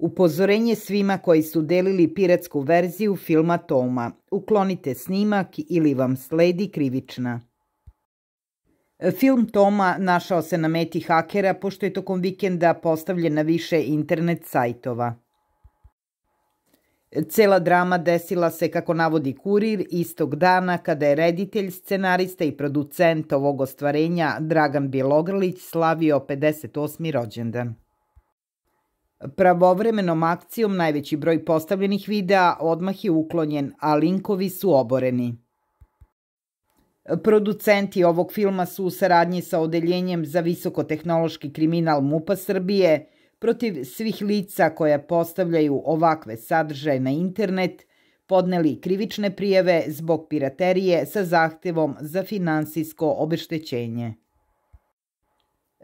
Upozorenje svima koji su delili piratsku verziju filma Toma. Uklonite snimak ili vam sledi krivična. Film Toma našao se na meti hakera pošto je tokom vikenda postavljen na više internet sajtova. Cela drama desila se, kako navodi kurir, istog dana kada je reditelj, scenarista i producent ovog ostvarenja Dragan Bilogrlić slavio 58. rođendan. Pravovremenom akcijom najveći broj postavljenih videa odmah je uklonjen, a linkovi su oboreni. Producenti ovog filma su u saradnji sa Odeljenjem za visokotehnološki kriminal MUPA Srbije protiv svih lica koja postavljaju ovakve sadržaje na internet podneli krivične prijeve zbog piraterije sa zahtevom za finansijsko obeštećenje.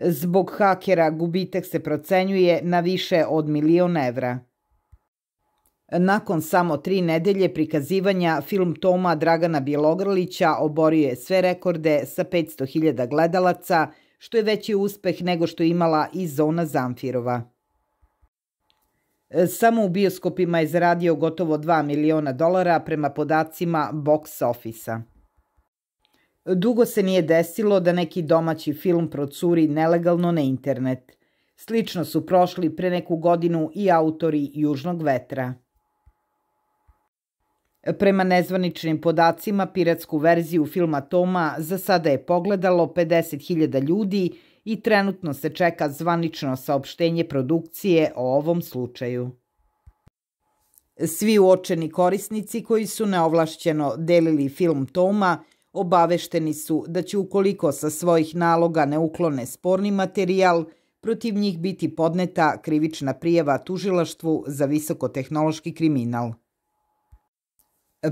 Zbog hakera gubitak se procenjuje na više od milion evra. Nakon samo tri nedelje prikazivanja, film Toma Dragana Bjelogrlića oborio je sve rekorde sa 500.000 gledalaca, što je veći uspeh nego što je imala i Zona Zamfirova. Samo u bioskopima je zaradio gotovo 2 miliona dolara prema podacima box office-a. Dugo se nije desilo da neki domaći film procuri nelegalno na internet. Slično su prošli pre neku godinu i autori Južnog vetra. Prema nezvaničnim podacima, piratsku verziju filma Toma za sada je pogledalo 50.000 ljudi i trenutno se čeka zvanično saopštenje produkcije o ovom slučaju. Svi uočeni korisnici koji su neovlašćeno delili film Toma Obavešteni su da će ukoliko sa svojih naloga ne uklone sporni materijal, protiv njih biti podneta krivična prijava tužilaštvu za visokotehnološki kriminal.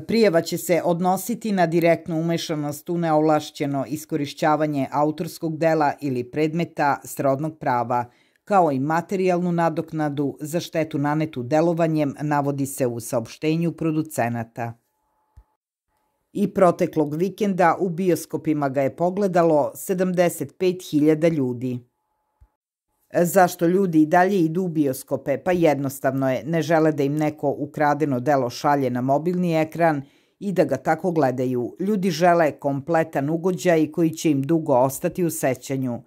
Prijava će se odnositi na direktnu umešanost u neovlašćeno iskorišćavanje autorskog dela ili predmeta srodnog prava, kao i materijalnu nadoknadu za štetu nanetu delovanjem, navodi se u saopštenju producenata i proteklog vikenda u bioskopima ga je pogledalo 75.000 ljudi. Zašto ljudi i dalje idu u bioskope? Pa jednostavno je, ne žele da im neko ukradeno delo šalje na mobilni ekran i da ga tako gledaju. Ljudi žele kompletan ugođaj koji će im dugo ostati u sećanju.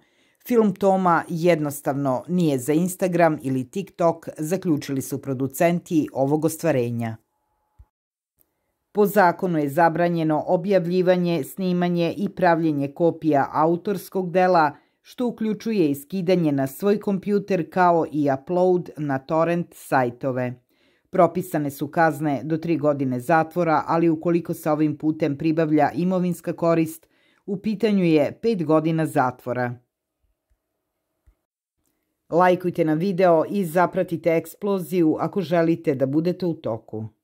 Film Toma jednostavno nije za Instagram ili TikTok, zaključili su producenti ovog ostvarenja. Po zakonu je zabranjeno objavljivanje, snimanje i pravljenje kopija autorskog dela, što uključuje i skidanje na svoj kompjuter kao i upload na torrent sajtove. Propisane su kazne do tri godine zatvora, ali ukoliko se ovim putem pribavlja imovinska korist, u pitanju je 5 godina zatvora. Lajkujte na video i zapratite eksploziju ako želite da budete u toku.